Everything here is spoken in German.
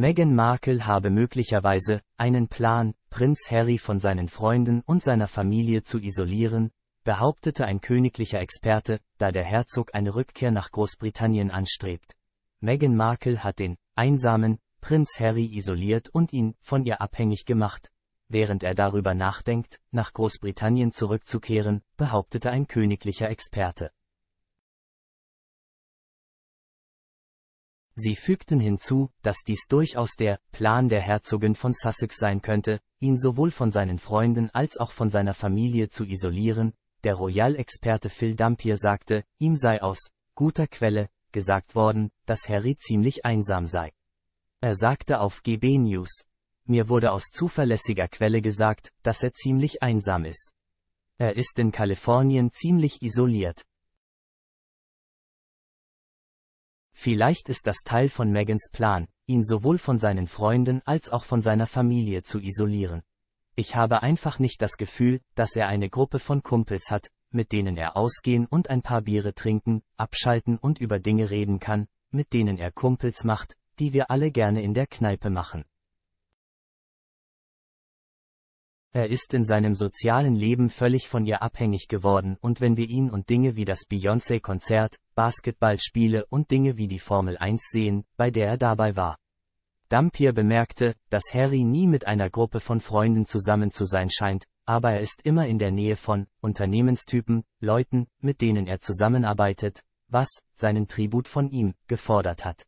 Meghan Markle habe möglicherweise einen Plan, Prinz Harry von seinen Freunden und seiner Familie zu isolieren, behauptete ein königlicher Experte, da der Herzog eine Rückkehr nach Großbritannien anstrebt. Meghan Markle hat den einsamen Prinz Harry isoliert und ihn von ihr abhängig gemacht. Während er darüber nachdenkt, nach Großbritannien zurückzukehren, behauptete ein königlicher Experte. Sie fügten hinzu, dass dies durchaus der Plan der Herzogin von Sussex sein könnte, ihn sowohl von seinen Freunden als auch von seiner Familie zu isolieren, der Royal-Experte Phil Dampier sagte, ihm sei aus guter Quelle gesagt worden, dass Harry ziemlich einsam sei. Er sagte auf GB News, mir wurde aus zuverlässiger Quelle gesagt, dass er ziemlich einsam ist. Er ist in Kalifornien ziemlich isoliert. Vielleicht ist das Teil von Megans Plan, ihn sowohl von seinen Freunden als auch von seiner Familie zu isolieren. Ich habe einfach nicht das Gefühl, dass er eine Gruppe von Kumpels hat, mit denen er ausgehen und ein paar Biere trinken, abschalten und über Dinge reden kann, mit denen er Kumpels macht, die wir alle gerne in der Kneipe machen. Er ist in seinem sozialen Leben völlig von ihr abhängig geworden und wenn wir ihn und Dinge wie das Beyoncé-Konzert, Basketballspiele und Dinge wie die Formel 1 sehen, bei der er dabei war. Dampier bemerkte, dass Harry nie mit einer Gruppe von Freunden zusammen zu sein scheint, aber er ist immer in der Nähe von Unternehmenstypen, Leuten, mit denen er zusammenarbeitet, was seinen Tribut von ihm gefordert hat.